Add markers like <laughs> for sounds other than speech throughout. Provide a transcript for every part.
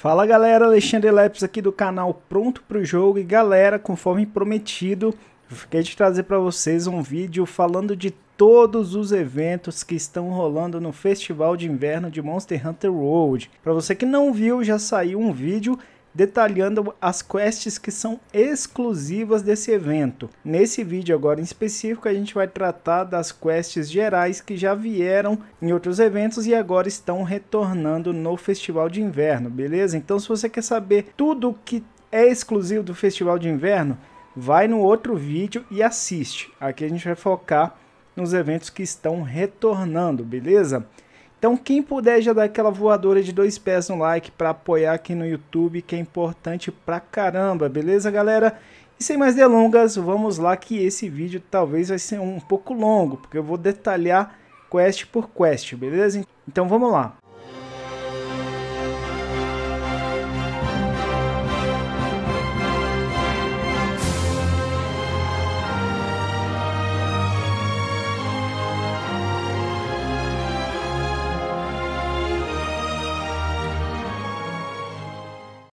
Fala galera, Alexandre Leps aqui do canal Pronto para o Jogo e galera, conforme prometido, fiquei de trazer para vocês um vídeo falando de todos os eventos que estão rolando no Festival de Inverno de Monster Hunter World. Para você que não viu, já saiu um vídeo detalhando as quests que são exclusivas desse evento. Nesse vídeo agora em específico a gente vai tratar das quests gerais que já vieram em outros eventos e agora estão retornando no Festival de Inverno, beleza? Então se você quer saber tudo que é exclusivo do Festival de Inverno, vai no outro vídeo e assiste. Aqui a gente vai focar nos eventos que estão retornando, beleza? Então, quem puder já dar aquela voadora de dois pés no like para apoiar aqui no YouTube, que é importante pra caramba, beleza, galera? E sem mais delongas, vamos lá que esse vídeo talvez vai ser um pouco longo, porque eu vou detalhar quest por quest, beleza? Então vamos lá.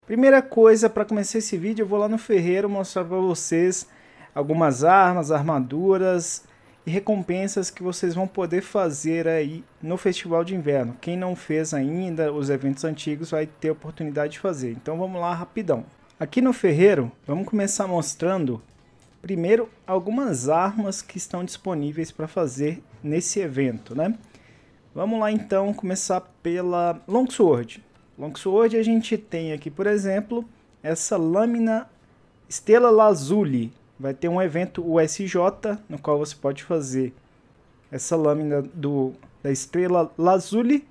Primeira coisa, para começar esse vídeo, eu vou lá no ferreiro mostrar para vocês algumas armas, armaduras e recompensas que vocês vão poder fazer aí no Festival de Inverno. Quem não fez ainda os eventos antigos vai ter oportunidade de fazer. Então vamos lá rapidão. Aqui no ferreiro, vamos começar mostrando primeiro algumas armas que estão disponíveis para fazer nesse evento, né? Vamos lá então começar pela Longsword. Longsword a gente tem aqui, por exemplo, essa lâmina Estela Lazuli. Vai ter um evento USJ, no qual você pode fazer essa lâmina do, da Estrela Lazuli.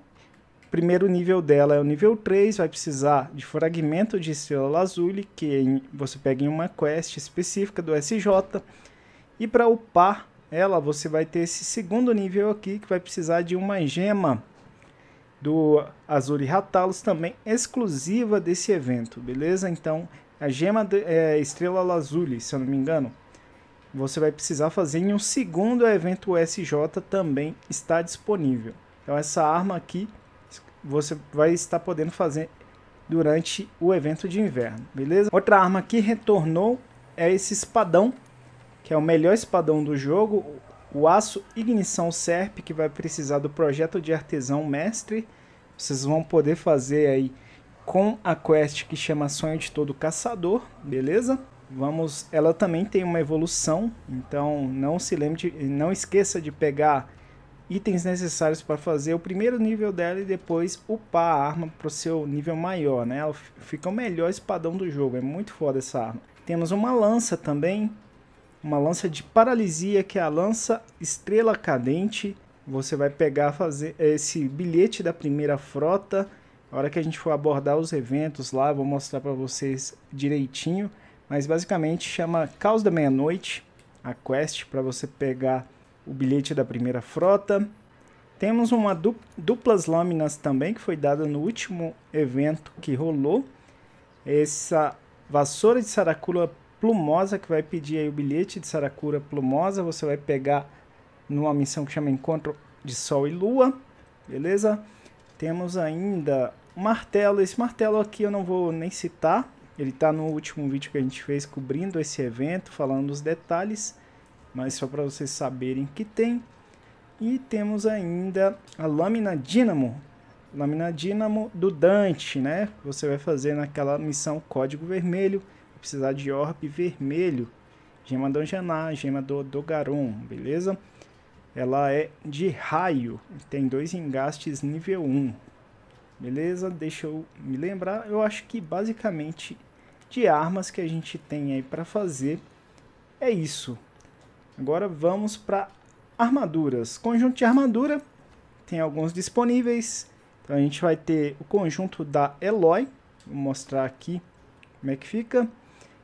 Primeiro nível dela é o nível 3, vai precisar de fragmento de Estrela Lazuli, que é você pega em uma quest específica do SJ. E para upar ela, você vai ter esse segundo nível aqui, que vai precisar de uma gema do Azuri Ratalos, também exclusiva desse evento, beleza? Então, a gema de, é, Estrela Lazuli, se eu não me engano, você vai precisar fazer em um segundo evento SJ também está disponível. Então, essa arma aqui você vai estar podendo fazer durante o evento de inverno, beleza? Outra arma que retornou é esse espadão, que é o melhor espadão do jogo, o aço ignição SERP que vai precisar do projeto de artesão mestre. Vocês vão poder fazer aí com a quest que chama Sonho de Todo Caçador, beleza? Vamos, ela também tem uma evolução, então não se lembre, de, não esqueça de pegar itens necessários para fazer o primeiro nível dela e depois upar a arma para o seu nível maior, né? Ela fica o melhor espadão do jogo, é muito foda essa arma. Temos uma lança também, uma lança de paralisia, que é a lança estrela cadente. Você vai pegar fazer eh, esse bilhete da primeira frota. A hora que a gente for abordar os eventos lá, vou mostrar para vocês direitinho. Mas basicamente chama Caos da Meia-Noite, a quest, para você pegar o bilhete da primeira frota. Temos uma duplas lâminas também, que foi dada no último evento que rolou. Essa vassoura de Saracula Plumosa, que vai pedir aí o bilhete de Saracura Plumosa. Você vai pegar numa missão que chama Encontro de Sol e Lua, beleza? Temos ainda o martelo. Esse martelo aqui eu não vou nem citar. Ele está no último vídeo que a gente fez cobrindo esse evento, falando os detalhes. Mas só para vocês saberem que tem. E temos ainda a lâmina dínamo. Lâmina dínamo do Dante, né? Você vai fazer naquela missão Código Vermelho Vou precisar de orbe vermelho. Gema do Anjaná, gema do garum beleza? Ela é de raio, tem dois engastes nível 1. Beleza? Deixa eu me lembrar. Eu acho que basicamente de armas que a gente tem aí para fazer é isso. Agora vamos para armaduras. Conjunto de armadura, tem alguns disponíveis. Então a gente vai ter o conjunto da Eloy. Vou mostrar aqui como é que fica.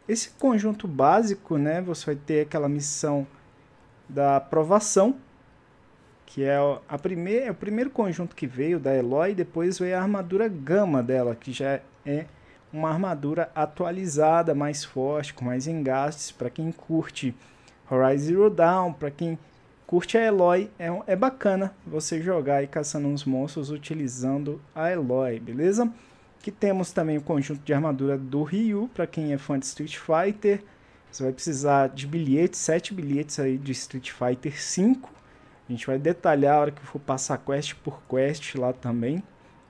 Esse conjunto básico, né, você vai ter aquela missão da aprovação, que é, a é o primeiro conjunto que veio da Eloy, depois veio a armadura gama dela, que já é uma armadura atualizada, mais forte, com mais engastes, para quem curte Horizon Zero Dawn, para quem curte a Eloy, é, é bacana você jogar e caçando uns monstros utilizando a Eloy, beleza? Que temos também o conjunto de armadura do Ryu, para quem é fã de Street Fighter. Você vai precisar de bilhetes, sete bilhetes aí de Street Fighter 5. A gente vai detalhar a hora que for passar quest por quest lá também.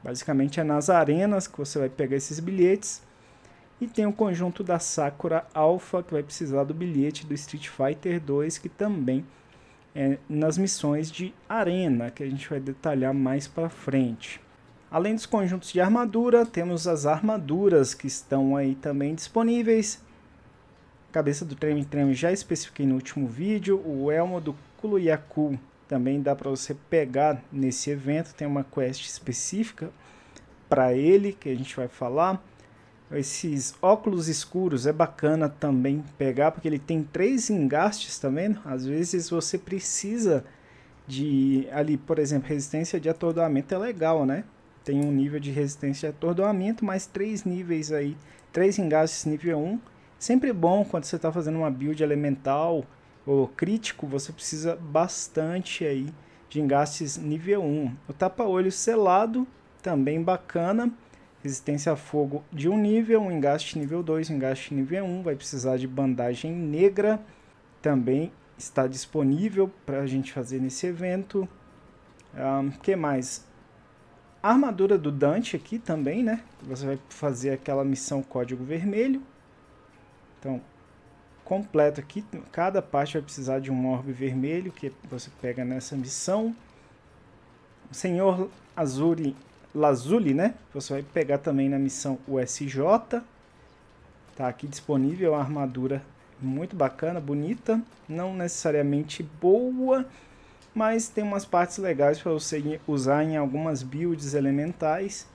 Basicamente é nas arenas que você vai pegar esses bilhetes. E tem o conjunto da Sakura Alpha, que vai precisar do bilhete do Street Fighter 2, que também é nas missões de arena, que a gente vai detalhar mais para frente. Além dos conjuntos de armadura, temos as armaduras que estão aí também disponíveis. Cabeça do Trem Trem já especifiquei no último vídeo. O Elmo do Kuluyaku também dá para você pegar nesse evento. Tem uma quest específica para ele que a gente vai falar. Esses óculos escuros é bacana também pegar, porque ele tem três engastes, tá vendo? Às vezes você precisa de ali, por exemplo, resistência de atordoamento é legal, né? tem um nível de resistência a atordoamento, mais três níveis aí, três engastes nível 1. Sempre bom quando você está fazendo uma build elemental ou crítico, você precisa bastante aí de engastes nível 1. O tapa-olho selado, também bacana. Resistência a fogo de um nível, um engaste nível 2, um engaste nível 1. Vai precisar de bandagem negra, também está disponível para a gente fazer nesse evento. O ah, um, que mais? armadura do Dante aqui também, né? Você vai fazer aquela missão código vermelho. Então, completo aqui. Cada parte vai precisar de um orbe vermelho que você pega nessa missão. O Senhor Azuri, Lazuli, né? Você vai pegar também na missão USJ. Tá aqui disponível é a armadura muito bacana, bonita, não necessariamente boa, mas tem umas partes legais para você usar em algumas builds elementais.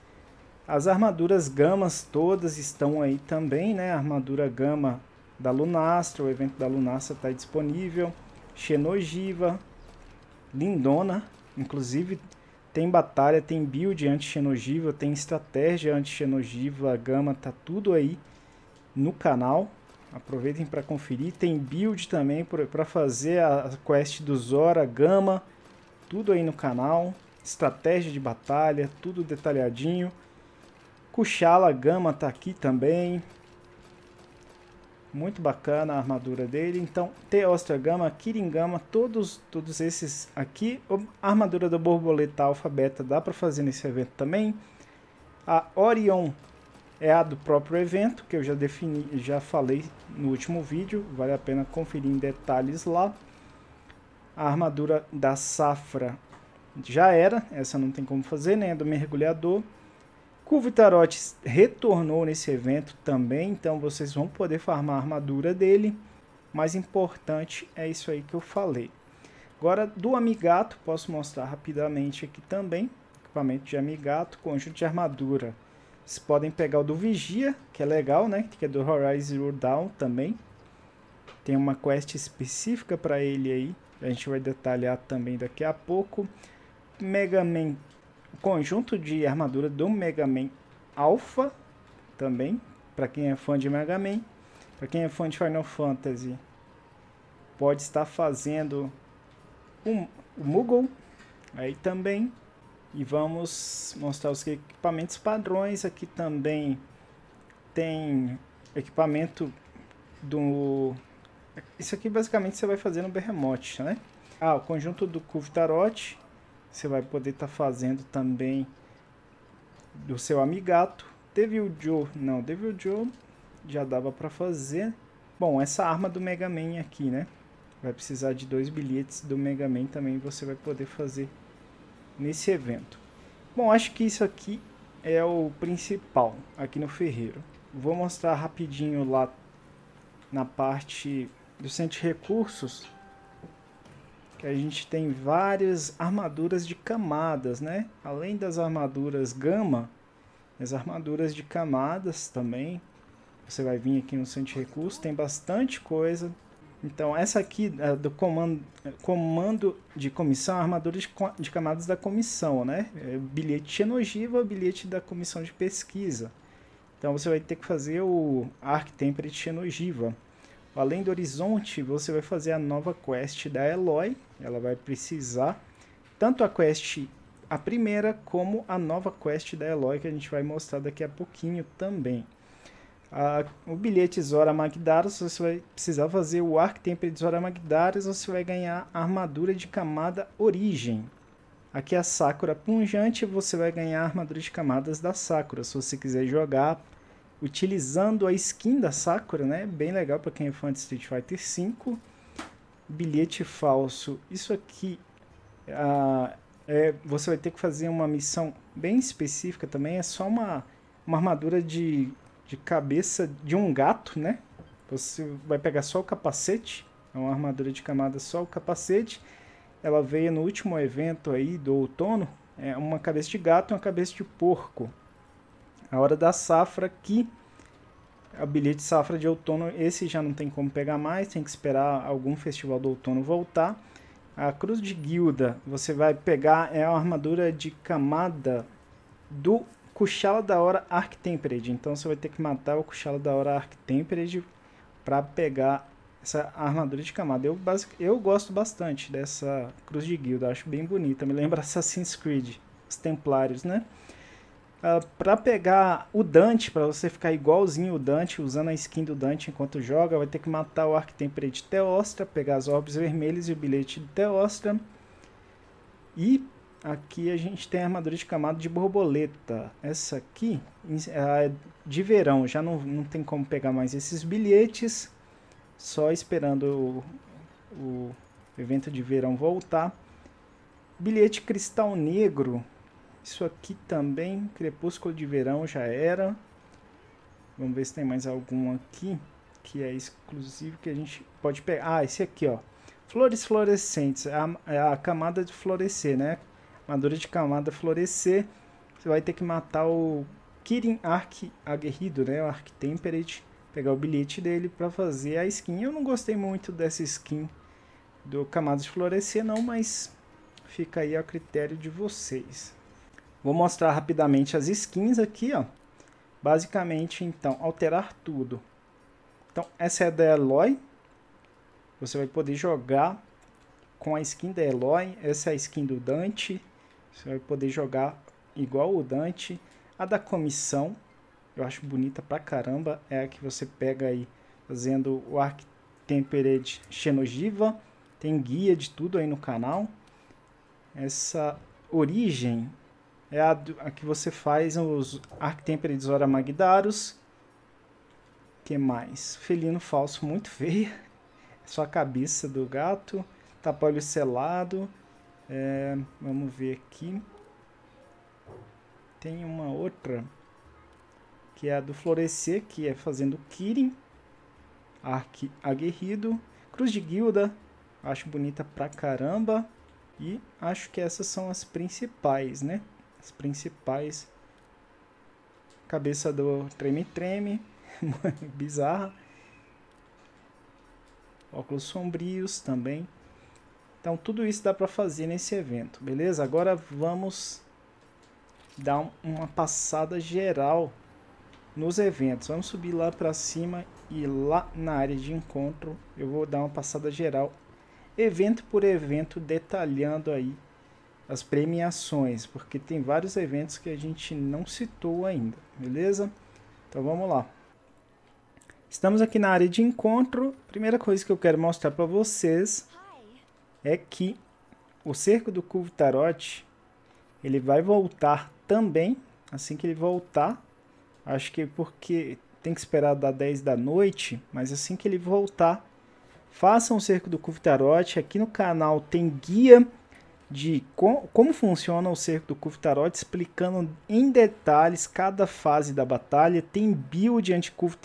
As armaduras gamas todas estão aí também, né? A armadura gama da Lunastra, o evento da Lunastra está disponível. Xenogiva, Lindona, inclusive tem batalha, tem build anti-Xenogiva, tem estratégia anti-Xenogiva, gama, tá tudo aí no canal. Aproveitem para conferir. Tem build também para fazer a quest do Zora, Gama. Tudo aí no canal. Estratégia de batalha, tudo detalhadinho. Kuchala Gama tá aqui também. Muito bacana a armadura dele. Então, gama, Kiringama, todos, todos esses aqui. A armadura da borboleta alfabeta dá para fazer nesse evento também. A Orion é a do próprio evento, que eu já defini, já falei no último vídeo, vale a pena conferir em detalhes lá. A armadura da safra já era, essa não tem como fazer, nem né? a é do mergulhador. Kuvitarote retornou nesse evento também, então vocês vão poder farmar a armadura dele. Mais importante é isso aí que eu falei. Agora do Amigato, posso mostrar rapidamente aqui também. Equipamento de Amigato, conjunto de armadura. Vocês podem pegar o do Vigia, que é legal, né? Que é do Horizon Zero Dawn também. Tem uma quest específica para ele aí. A gente vai detalhar também daqui a pouco. Mega Man, o conjunto de armadura do Mega Man Alpha também, para quem é fã de Mega Man. Para quem é fã de Final Fantasy, pode estar fazendo um, o Moogle aí também. E vamos mostrar os equipamentos padrões. Aqui também tem equipamento do... Isso aqui basicamente você vai fazer no Berremote, né? Ah, o conjunto do Curve Tarot. Você vai poder estar tá fazendo também do seu Amigato. Devil Joe, não, Devil Joe já dava para fazer. Bom, essa arma do Mega Man aqui, né? Vai precisar de dois bilhetes do Mega Man também você vai poder fazer nesse evento. Bom, acho que isso aqui é o principal aqui no ferreiro. Vou mostrar rapidinho lá na parte do centro de recursos que a gente tem várias armaduras de camadas, né? Além das armaduras gama, as armaduras de camadas também. Você vai vir aqui no centro de recursos, tem bastante coisa então, essa aqui do comando, comando de comissão, armadura de, camadas da comissão, né? É bilhete de bilhete da comissão de pesquisa. Então, você vai ter que fazer o Arc Temperate Xenogiva. Além do horizonte, você vai fazer a nova quest da Eloy. Ela vai precisar tanto a quest, a primeira, como a nova quest da Eloy, que a gente vai mostrar daqui a pouquinho também o bilhete Zora Magdaros, você vai precisar fazer o Arc Temple de Zora Magdaros, você vai ganhar armadura de camada Origem. Aqui é a Sakura Punjante, você vai ganhar armadura de camadas da Sakura. Se você quiser jogar utilizando a skin da Sakura, né? Bem legal para quem é fã de Street Fighter V. Bilhete falso. Isso aqui é, você vai ter que fazer uma missão bem específica também. É só uma, uma armadura de de cabeça de um gato, né? Você vai pegar só o capacete, é uma armadura de camada só o capacete. Ela veio no último evento aí do outono, é uma cabeça de gato e uma cabeça de porco. A hora da safra aqui, a bilhete safra de outono, esse já não tem como pegar mais, tem que esperar algum festival do outono voltar. A cruz de guilda, você vai pegar é a armadura de camada do Cuchala da Hora Arc Tempered. Então você vai ter que matar o Cuchala da Hora Arc Tempered para pegar essa armadura de camada. Eu, eu gosto bastante dessa cruz de guilda, acho bem bonita. Me lembra <laughs> Assassin's Creed, os Templários, né? Uh, ah, para pegar o Dante, para você ficar igualzinho o Dante, usando a skin do Dante enquanto joga, vai ter que matar o Arc Tempered Teostra, pegar as orbes vermelhas e o bilhete do Teostra. E Aqui a gente tem armadura de camada de borboleta. Essa aqui ah, é de verão, já não, não tem como pegar mais esses bilhetes. Só esperando o, o evento de verão voltar. Bilhete cristal negro. Isso aqui também, crepúsculo de verão já era. Vamos ver se tem mais algum aqui que é exclusivo que a gente pode pegar. Ah, esse aqui, ó. Flores fluorescentes, a, é a camada de florescer, né? armadura de camada florescer, você vai ter que matar o Kirin Arc Aguerrido, né? O Arc Temperate. Pegar o bilhete dele para fazer a skin. Eu não gostei muito dessa skin do Camada de Florescer, não, mas fica aí a critério de vocês. Vou mostrar rapidamente as skins aqui, ó. Basicamente, então, alterar tudo. Então, essa é da Eloy. Você vai poder jogar com a skin da Eloy. Essa é a skin do Dante. Você vai poder jogar igual o Dante. A da comissão, eu acho bonita pra caramba. É a que você pega aí fazendo o Arc Tempered Xenogiva. Tem guia de tudo aí no canal. Essa origem é a, do, a que você faz os Arc Tempered Zora Magdarus. que mais? Felino falso muito <laughs> feia. Só a cabeça do gato. Tapolho selado é, vamos ver aqui. Tem uma outra, que é a do Florescer, que é fazendo Kirin, Arque Aguerrido, Cruz de Guilda, acho bonita pra caramba. E acho que essas são as principais, né? As principais. Cabeça do Treme-Treme, <laughs> bizarra. Óculos sombrios também, então tudo isso dá para fazer nesse evento, beleza? Agora vamos dar uma passada geral nos eventos. Vamos subir lá para cima e lá na área de encontro eu vou dar uma passada geral, evento por evento, detalhando aí as premiações, porque tem vários eventos que a gente não citou ainda, beleza? Então vamos lá. Estamos aqui na área de encontro. Primeira coisa que eu quero mostrar para vocês é que o cerco do cubo ele vai voltar também assim que ele voltar. Acho que porque tem que esperar dar 10 da noite, mas assim que ele voltar, façam o cerco do cubo Aqui no canal tem guia de com, como funciona o cerco do cubo explicando em detalhes cada fase da batalha. Tem build anti-cubo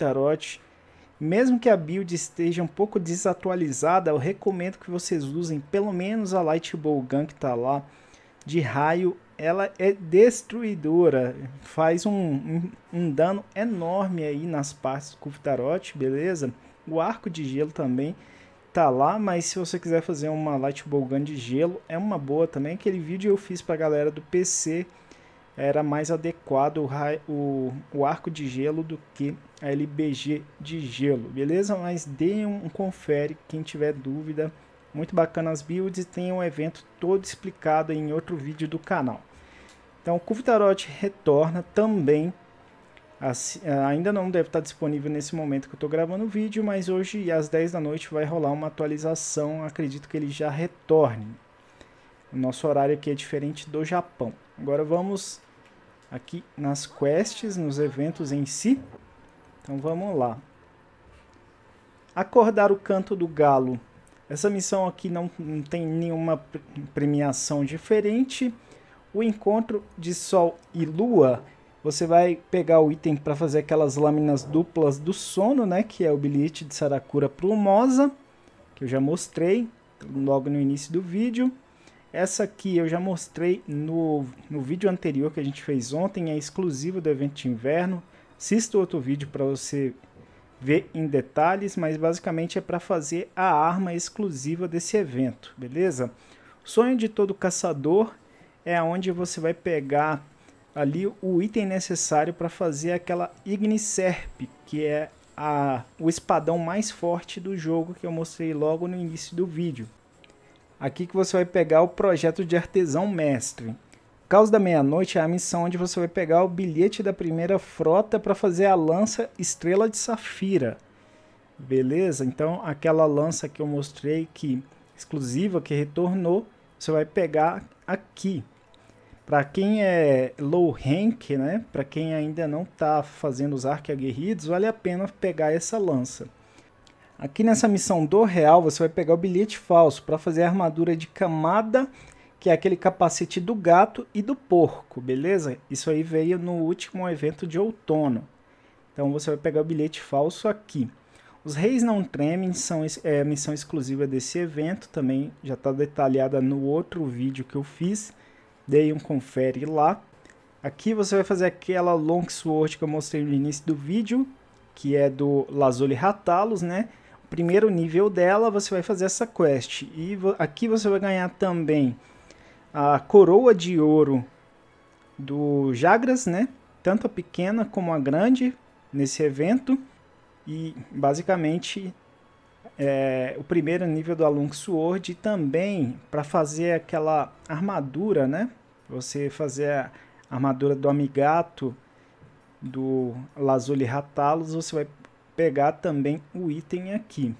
mesmo que a build esteja um pouco desatualizada, eu recomendo que vocês usem pelo menos a Light Gun que está lá de raio. Ela é destruidora, faz um, um, um dano enorme aí nas partes do Kuftarote, beleza? O arco de gelo também tá lá, mas se você quiser fazer uma Light Gun de gelo, é uma boa também. Aquele vídeo eu fiz para a galera do PC era mais adequado o, o, o, arco de gelo do que a LBG de gelo, beleza? Mas deem um, um confere, quem tiver dúvida. Muito bacana as builds e tem um evento todo explicado em outro vídeo do canal. Então o Kuvitarot retorna também, assim, ainda não deve estar disponível nesse momento que eu estou gravando o vídeo, mas hoje às 10 da noite vai rolar uma atualização, acredito que ele já retorne. O nosso horário aqui é diferente do Japão. Agora vamos aqui nas quests, nos eventos em si. Então vamos lá. Acordar o canto do galo. Essa missão aqui não, não tem nenhuma premiação diferente. O encontro de sol e lua, você vai pegar o item para fazer aquelas lâminas duplas do sono, né? Que é o bilhete de Saracura Plumosa, que eu já mostrei logo no início do vídeo. Essa aqui eu já mostrei no, no vídeo anterior que a gente fez ontem, é exclusiva do evento de inverno. Assista outro vídeo para você ver em detalhes, mas basicamente é para fazer a arma exclusiva desse evento, beleza? sonho de todo caçador é onde você vai pegar ali o item necessário para fazer aquela Igniserp, que é a, o espadão mais forte do jogo que eu mostrei logo no início do vídeo. Aqui que você vai pegar o projeto de artesão mestre. Caos da Meia-Noite é a missão onde você vai pegar o bilhete da primeira frota para fazer a lança Estrela de Safira. Beleza? Então, aquela lança que eu mostrei que exclusiva que retornou, você vai pegar aqui. Para quem é low rank, né? Para quem ainda não está fazendo os arqueaguerridos, vale a pena pegar essa lança. Aqui nessa missão do real, você vai pegar o bilhete falso para fazer a armadura de camada, que é aquele capacete do gato e do porco, beleza? Isso aí veio no último evento de outono. Então você vai pegar o bilhete falso aqui. Os Reis Não Tremem são, é missão exclusiva desse evento, também já está detalhada no outro vídeo que eu fiz. Dei um confere lá. Aqui você vai fazer aquela Long Sword que eu mostrei no início do vídeo, que é do Lazuli Ratalos, né? primeiro nível dela, você vai fazer essa quest. E aqui você vai ganhar também a coroa de ouro do Jagras, né? Tanto a pequena como a grande nesse evento. E basicamente é, o primeiro nível do Alung Sword e também para fazer aquela armadura, né? Você fazer a armadura do Amigato do Lazuli Ratalos, você vai pegar também o item aqui.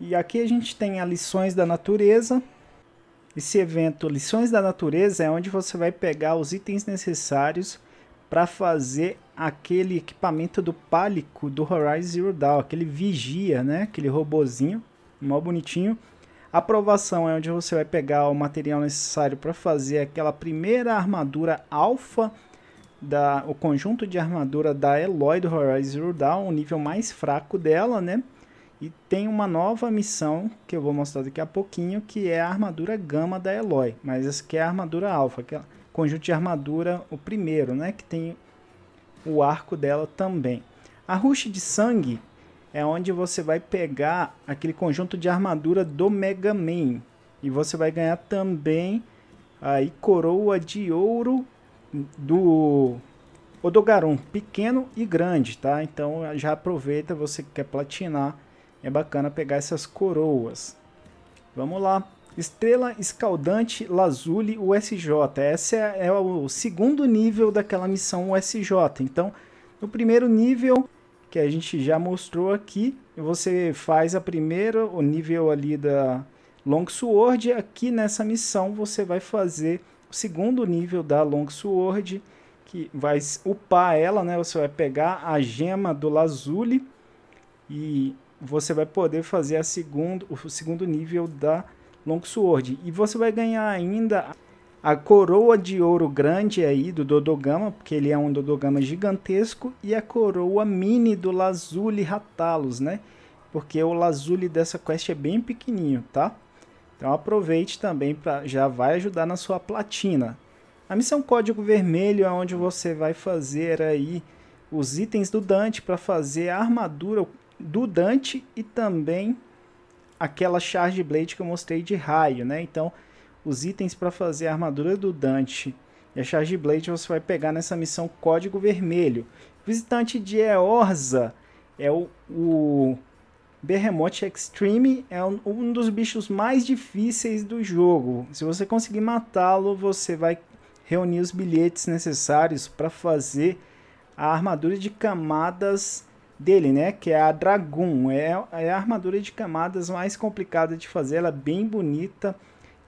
E aqui a gente tem a lições da natureza. Esse evento lições da natureza é onde você vai pegar os itens necessários para fazer aquele equipamento do pálico do Horizon Zero Dawn, aquele vigia, né? Aquele robozinho, mó bonitinho. Aprovação é onde você vai pegar o material necessário para fazer aquela primeira armadura alfa da, o conjunto de armadura da Eloy do Horizon Zero Dawn, o nível mais fraco dela, né? E tem uma nova missão que eu vou mostrar daqui a pouquinho, que é a armadura gama da Eloy. Mas essa aqui é a armadura alfa, que é conjunto de armadura, o primeiro, né? Que tem o arco dela também. A rush de sangue é onde você vai pegar aquele conjunto de armadura do Mega Man. E você vai ganhar também aí coroa de ouro do Odogarum, pequeno e grande, tá? Então já aproveita, você que quer platinar, é bacana pegar essas coroas. Vamos lá. Estrela Escaldante Lazuli USJ. Esse é, é o segundo nível daquela missão USJ. Então, no primeiro nível, que a gente já mostrou aqui, você faz a primeira, o nível ali da Longsword. Aqui nessa missão, você vai fazer segundo nível da Long Sword, que vai upar ela, né? Você vai pegar a gema do Lazuli e você vai poder fazer a segundo, o segundo nível da Long Sword. E você vai ganhar ainda a coroa de ouro grande aí do Dodogama, porque ele é um Dodogama gigantesco, e a coroa mini do Lazuli Ratalos, né? Porque o Lazuli dessa quest é bem pequenininho, tá? Então aproveite também para já vai ajudar na sua platina. A missão Código Vermelho é onde você vai fazer aí os itens do Dante para fazer a armadura do Dante e também aquela Charge Blade que eu mostrei de raio, né? Então, os itens para fazer a armadura do Dante e a Charge Blade você vai pegar nessa missão Código Vermelho. Visitante de Eorza é o, o Berremote Extreme é um, um dos bichos mais difíceis do jogo. Se você conseguir matá-lo, você vai reunir os bilhetes necessários para fazer a armadura de camadas dele, né? Que é a Dragon. É, é a armadura de camadas mais complicada de fazer, ela é bem bonita.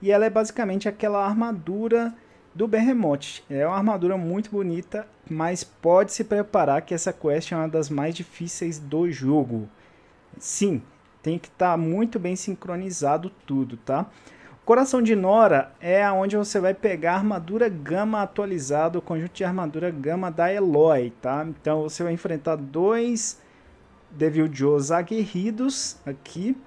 E ela é basicamente aquela armadura do Berremote. É uma armadura muito bonita, mas pode se preparar que essa quest é uma das mais difíceis do jogo. Sim, tem que estar tá muito bem sincronizado tudo, tá? Coração de Nora é onde você vai pegar a armadura gama atualizada, o conjunto de armadura gama da Eloy, tá? Então você vai enfrentar dois Devil Joes aguerridos aqui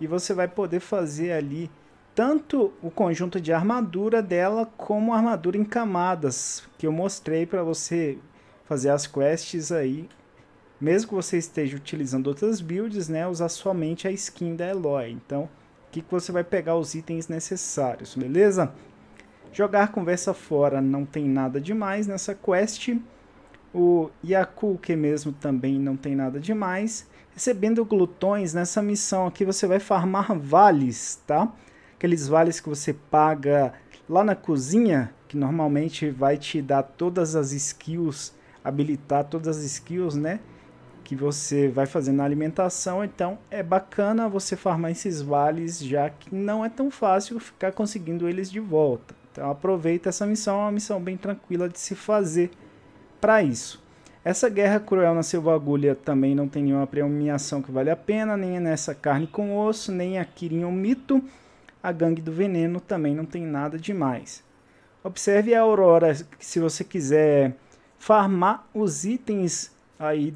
e você vai poder fazer ali tanto o conjunto de armadura dela como a armadura em camadas que eu mostrei para você fazer as quests aí mesmo que você esteja utilizando outras builds, né, usar somente a skin da Eloy. Então, aqui que você vai pegar os itens necessários, beleza? Jogar conversa fora não tem nada demais nessa quest. O Yakuke mesmo também não tem nada demais. Recebendo glutões nessa missão aqui você vai farmar vales, tá? Aqueles vales que você paga lá na cozinha, que normalmente vai te dar todas as skills, habilitar todas as skills, né? que você vai fazer na alimentação, então é bacana você farmar esses vales, já que não é tão fácil ficar conseguindo eles de volta. Então aproveita essa missão, é uma missão bem tranquila de se fazer para isso. Essa guerra cruel na selva agulha também não tem nenhuma premiação que vale a pena, nem é nessa carne com osso, nem a Kirin mito. A gangue do veneno também não tem nada demais. Observe a aurora, se você quiser farmar os itens aí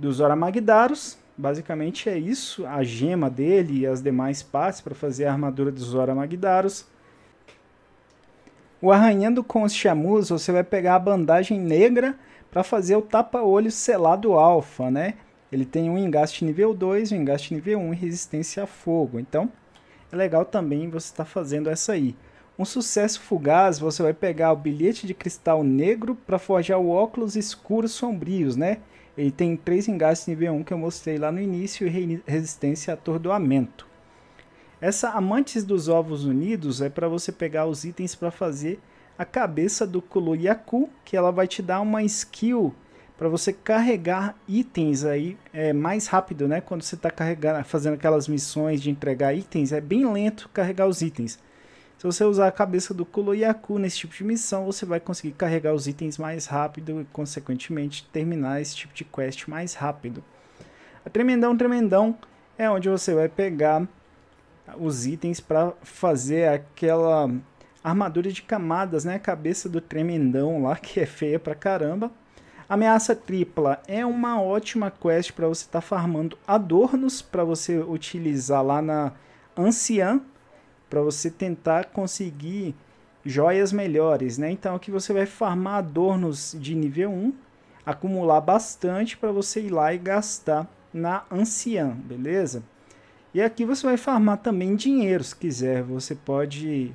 dos Oramagdaros. Basicamente é isso, a gema dele e as demais partes para fazer a armadura dos Oramagdaros. O arranhando com os chamus, você vai pegar a bandagem negra para fazer o tapa-olho selado alfa, né? Ele tem um engaste nível 2, um engaste nível 1 e resistência a fogo. Então, é legal também você estar tá fazendo essa aí. Um sucesso fugaz, você vai pegar o bilhete de cristal negro para forjar o óculos escuros sombrios, né? Ele tem três engastes nível 1 que eu mostrei lá no início e resistência a atordoamento. Essa Amantes dos Ovos Unidos é para você pegar os itens para fazer a cabeça do Kuloyaku, que ela vai te dar uma skill para você carregar itens aí é, mais rápido, né? Quando você está carregando, fazendo aquelas missões de entregar itens, é bem lento carregar os itens. Se você usar a cabeça do Kuloyaku nesse tipo de missão, você vai conseguir carregar os itens mais rápido e, consequentemente, terminar esse tipo de quest mais rápido. A Tremendão Tremendão é onde você vai pegar os itens para fazer aquela armadura de camadas, né? A cabeça do Tremendão lá, que é feia pra caramba. Ameaça Tripla é uma ótima quest para você estar tá farmando adornos para você utilizar lá na Anciã para você tentar conseguir joias melhores, né? Então aqui você vai farmar adornos de nível 1, acumular bastante para você ir lá e gastar na anciã, beleza? E aqui você vai farmar também dinheiro, se quiser, você pode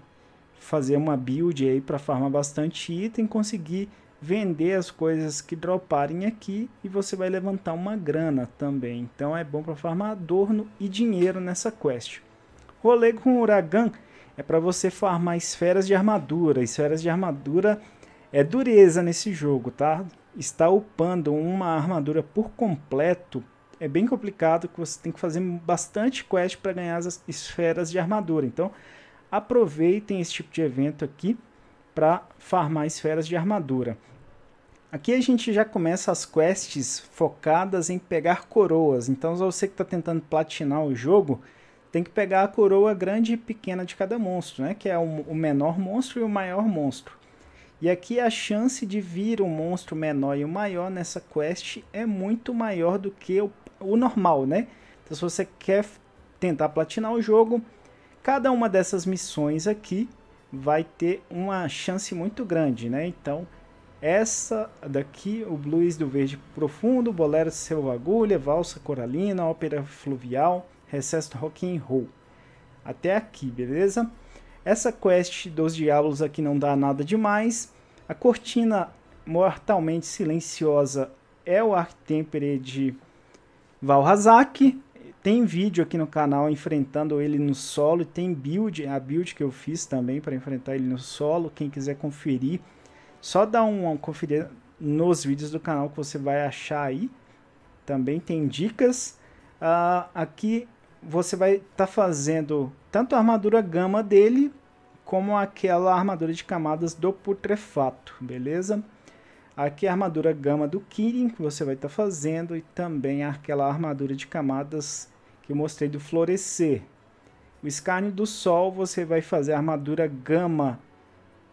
fazer uma build aí para farmar bastante item, conseguir vender as coisas que droparem aqui e você vai levantar uma grana também. Então é bom para farmar adorno e dinheiro nessa quest. Rolê com Uragan é para você farmar esferas de armadura. Esferas de armadura é dureza nesse jogo, tá? Está upando uma armadura por completo é bem complicado que você tem que fazer bastante quest para ganhar as esferas de armadura. Então, aproveitem esse tipo de evento aqui para farmar esferas de armadura. Aqui a gente já começa as quests focadas em pegar coroas. Então, você que está tentando platinar o jogo, tem que pegar a coroa grande e pequena de cada monstro, né? Que é o menor monstro e o maior monstro. E aqui a chance de vir um monstro menor e o maior nessa quest é muito maior do que o, o normal, né? Então se você quer tentar platinar o jogo, cada uma dessas missões aqui vai ter uma chance muito grande, né? Então essa daqui, o Blues do Verde Profundo, Bolero Selva Agulha, Valsa Coralina, Ópera Fluvial, Recesso Rock and Roll. Até aqui, beleza? Essa quest dos diabos aqui não dá nada demais. A cortina mortalmente silenciosa é o Arctempere de Valhazak. Tem vídeo aqui no canal enfrentando ele no solo e tem build, a build que eu fiz também para enfrentar ele no solo. Quem quiser conferir, só dá uma conferida nos vídeos do canal que você vai achar aí. Também tem dicas. Uh, aqui você vai estar tá fazendo tanto a armadura gama dele, como aquela armadura de camadas do putrefato, beleza? Aqui a armadura gama do Kirin que você vai estar tá fazendo e também aquela armadura de camadas que eu mostrei do florescer. O escárnio do sol você vai fazer a armadura gama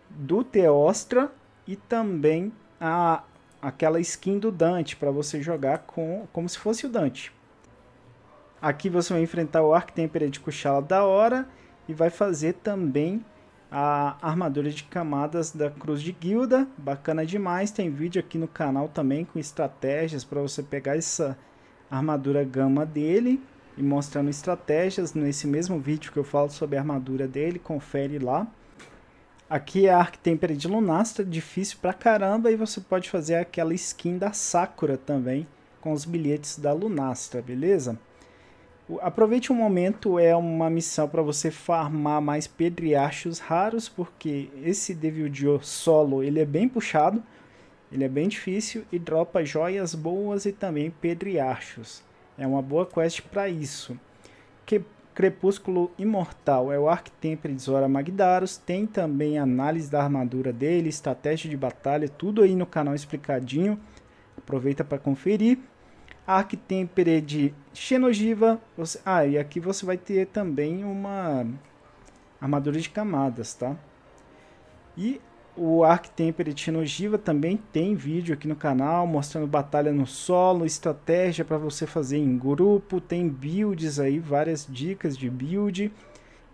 do Teostra e também a aquela skin do Dante para você jogar com como se fosse o Dante. Aqui você vai enfrentar o Arctempera de Kuchala da Hora e vai fazer também a armadura de camadas da Cruz de Guilda. Bacana demais, tem vídeo aqui no canal também com estratégias para você pegar essa armadura gama dele e mostrando estratégias nesse mesmo vídeo que eu falo sobre a armadura dele, confere lá. Aqui é a Arctempera de Lunastra, difícil pra caramba, e você pode fazer aquela skin da Sakura também, com os bilhetes da Lunastra, beleza? Aproveite um momento, é uma missão para você farmar mais pedriachos raros, porque esse Devil Joe solo ele é bem puxado, ele é bem difícil e dropa joias boas e também pedriachos. É uma boa quest para isso. Que Crepúsculo Imortal é o Arquitempre de Zora Magdaros, tem também análise da armadura dele, estratégia de batalha, tudo aí no canal explicadinho. Aproveita para conferir. Arctempere de Xenogiva. Você... Ah, e aqui você vai ter também uma armadura de camadas, tá? E o Arctempere de Xenogiva também tem vídeo aqui no canal mostrando batalha no solo, estratégia para você fazer em grupo, tem builds aí, várias dicas de build.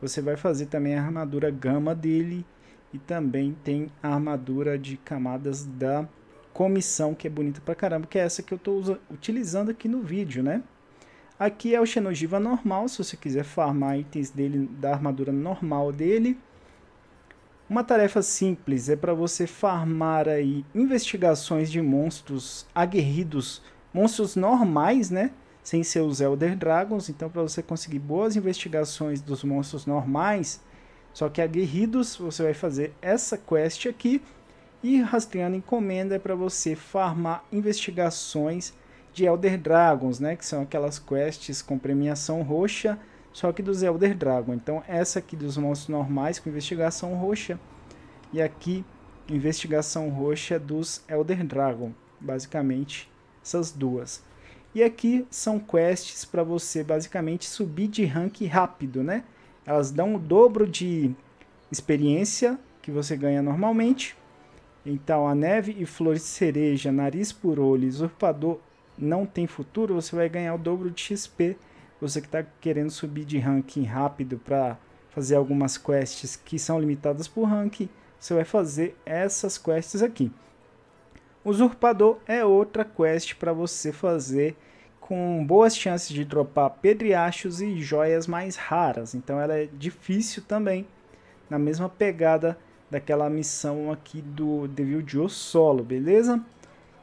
Você vai fazer também a armadura gama dele e também tem a armadura de camadas da comissão, que é bonita pra caramba, que é essa que eu estou utilizando aqui no vídeo, né? Aqui é o Xenogiva normal, se você quiser farmar itens dele da armadura normal dele. Uma tarefa simples é para você farmar aí investigações de monstros aguerridos, monstros normais, né? Sem ser os Elder Dragons, então para você conseguir boas investigações dos monstros normais, só que aguerridos, você vai fazer essa quest aqui e rastreando encomenda é para você farmar investigações de Elder Dragons, né? Que são aquelas quests com premiação roxa, só que dos Elder Dragon. Então essa aqui dos monstros normais com investigação roxa. E aqui, investigação roxa dos Elder Dragon. Basicamente, essas duas. E aqui são quests para você basicamente subir de rank rápido, né? Elas dão o dobro de experiência que você ganha normalmente então, a neve e flores cereja, nariz por olho, usurpador não tem futuro, você vai ganhar o dobro de XP. Você que está querendo subir de ranking rápido para fazer algumas quests que são limitadas por ranking, você vai fazer essas quests aqui. Usurpador é outra quest para você fazer com boas chances de dropar pedriachos e joias mais raras. Então ela é difícil também, na mesma pegada daquela missão aqui do Devil Joe solo, beleza?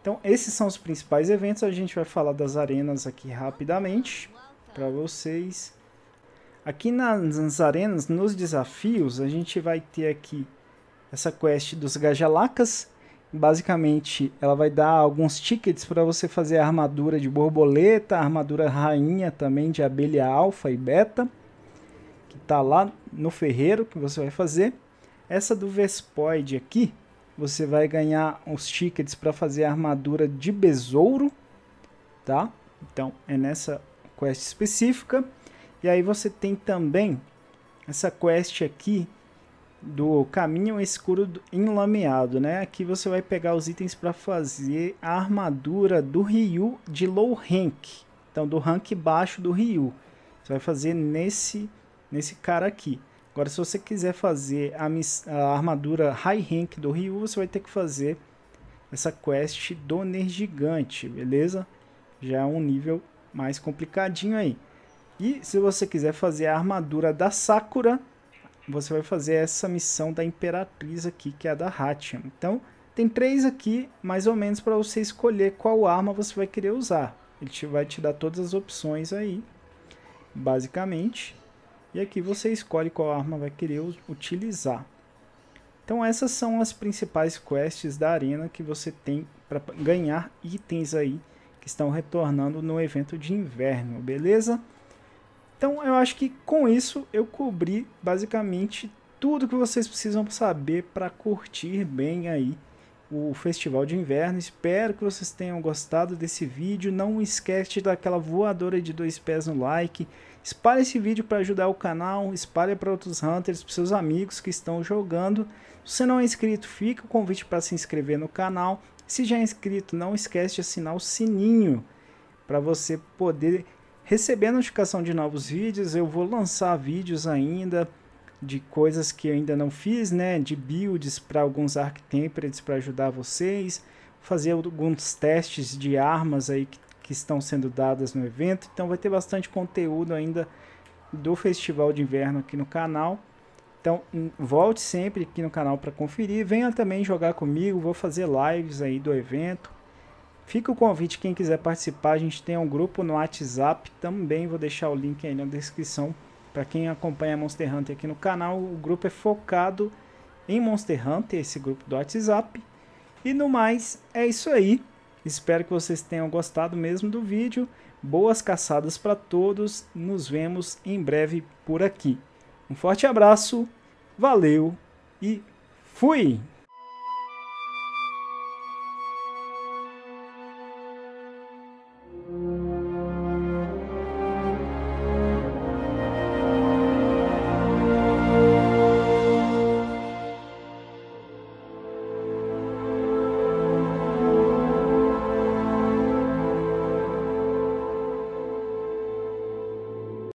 Então esses são os principais eventos, a gente vai falar das arenas aqui rapidamente para vocês. Aqui nas arenas, nos desafios, a gente vai ter aqui essa quest dos gajalacas. Basicamente, ela vai dar alguns tickets para você fazer a armadura de borboleta, a armadura rainha também de abelha alfa e beta, que está lá no ferreiro que você vai fazer. Essa do Vespoide aqui, você vai ganhar uns tickets para fazer a armadura de besouro, tá? Então é nessa quest específica. E aí você tem também essa quest aqui do caminho escuro enlameado, né? Aqui você vai pegar os itens para fazer a armadura do Ryu de low rank. Então do rank baixo do Ryu. Você vai fazer nesse nesse cara aqui. Agora, se você quiser fazer a, a armadura High Rank do Ryu, você vai ter que fazer essa quest do Ner Gigante beleza? Já é um nível mais complicadinho aí. E se você quiser fazer a armadura da Sakura, você vai fazer essa missão da Imperatriz aqui, que é a da Hatcham. Então, tem três aqui, mais ou menos, para você escolher qual arma você vai querer usar. Ele te, vai te dar todas as opções aí, basicamente. E aqui você escolhe qual arma vai querer utilizar. Então essas são as principais quests da arena que você tem para ganhar itens aí que estão retornando no evento de inverno, beleza? Então eu acho que com isso eu cobri basicamente tudo que vocês precisam saber para curtir bem aí o festival de inverno. Espero que vocês tenham gostado desse vídeo. Não esquece daquela voadora de dois pés no like Espalhe esse vídeo para ajudar o canal, espalhe para outros hunters, para seus amigos que estão jogando. Se você não é inscrito, fica o convite para se inscrever no canal. Se já é inscrito, não esquece de assinar o sininho para você poder receber a notificação de novos vídeos. Eu vou lançar vídeos ainda de coisas que eu ainda não fiz, né? De builds para alguns arc para ajudar vocês, fazer alguns testes de armas aí que que estão sendo dadas no evento. Então vai ter bastante conteúdo ainda do Festival de Inverno aqui no canal. Então hum, volte sempre aqui no canal para conferir. Venha também jogar comigo, vou fazer lives aí do evento. Fica o convite quem quiser participar, a gente tem um grupo no WhatsApp também, vou deixar o link aí na descrição. Para quem acompanha Monster Hunter aqui no canal, o grupo é focado em Monster Hunter, esse grupo do WhatsApp. E no mais, é isso aí. Espero que vocês tenham gostado mesmo do vídeo. Boas caçadas para todos. Nos vemos em breve por aqui. Um forte abraço, valeu e fui!